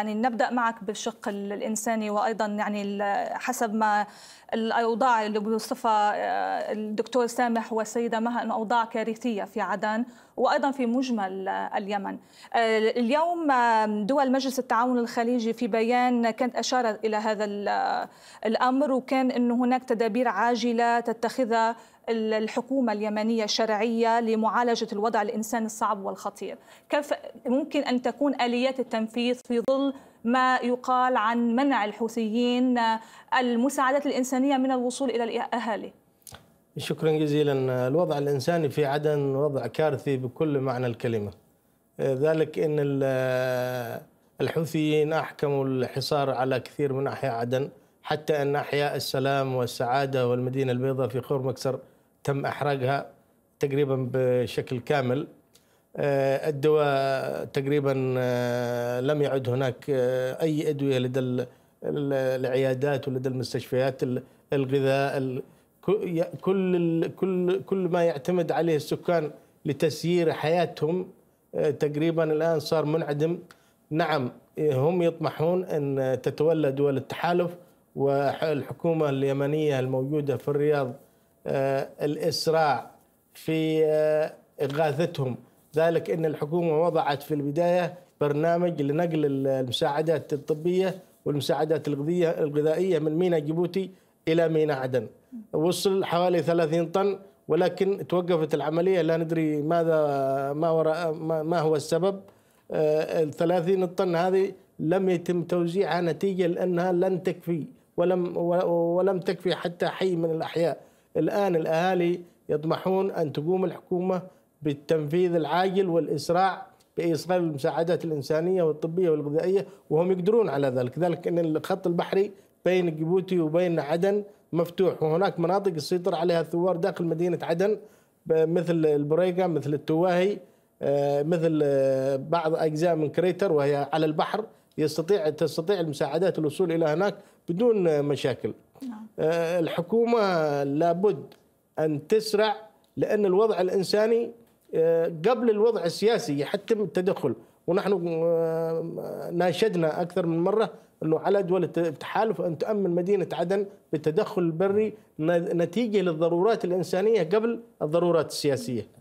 يعني نبدا معك بالشق الانساني وايضا يعني حسب ما الاوضاع اللي بيوصفها آه، الدكتور سامح والسيده مها انه اوضاع كارثيه في عدن وايضا في مجمل آه، اليمن. آه، اليوم دول مجلس التعاون الخليجي في بيان كانت اشارت الى هذا الامر وكان انه هناك تدابير عاجله تتخذها الحكومة اليمنية الشرعية لمعالجة الوضع الإنساني الصعب والخطير كيف ممكن أن تكون آليات التنفيذ في ظل ما يقال عن منع الحوثيين المساعدات الإنسانية من الوصول إلى الأهالي شكرا جزيلا الوضع الإنساني في عدن وضع كارثي بكل معنى الكلمة ذلك أن الحوثيين أحكموا الحصار على كثير من أحياء عدن حتى أن أحياء السلام والسعادة والمدينة البيضاء في خور مكسر تم احراقها تقريبا بشكل كامل آه، الدواء تقريبا آه، لم يعد هناك آه، اي ادويه لدى العيادات ولدى المستشفيات الغذاء كل كل كل ما يعتمد عليه السكان لتسيير حياتهم تقريبا الان صار منعدم نعم هم يطمحون ان تتولى دول التحالف والحكومه اليمنيه الموجوده في الرياض آه، الإسراع في إغاثتهم آه، ذلك أن الحكومة وضعت في البداية برنامج لنقل المساعدات الطبية والمساعدات الغذائية من ميناء جيبوتي إلى ميناء عدن وصل حوالي 30 طن ولكن توقفت العملية لا ندري ماذا ما, وراء ما هو السبب آه، ال 30 طن هذه لم يتم توزيعها نتيجة لأنها لن تكفي ولم ولم تكفي حتى حي من الأحياء الآن الأهالي يطمحون أن تقوم الحكومة بالتنفيذ العاجل والإسراع بإيصال المساعدات الإنسانية والطبية والغذائية وهم يقدرون على ذلك ذلك أن الخط البحري بين جيبوتي وبين عدن مفتوح وهناك مناطق يسيطر عليها الثوار داخل مدينة عدن مثل البريقة مثل التواهي آه، مثل آه، بعض أجزاء من كريتر وهي على البحر يستطيع تستطيع المساعدات الوصول إلى هناك بدون مشاكل نعم. آه، الحكومة لابد أن تسرع لأن الوضع الإنساني آه، قبل الوضع السياسي يحتم التدخل ونحن آه، ناشدنا أكثر من مرة أنه على دول التحالف أن تؤمن مدينة عدن بالتدخل البري نتيجة للضرورات الإنسانية قبل الضرورات السياسية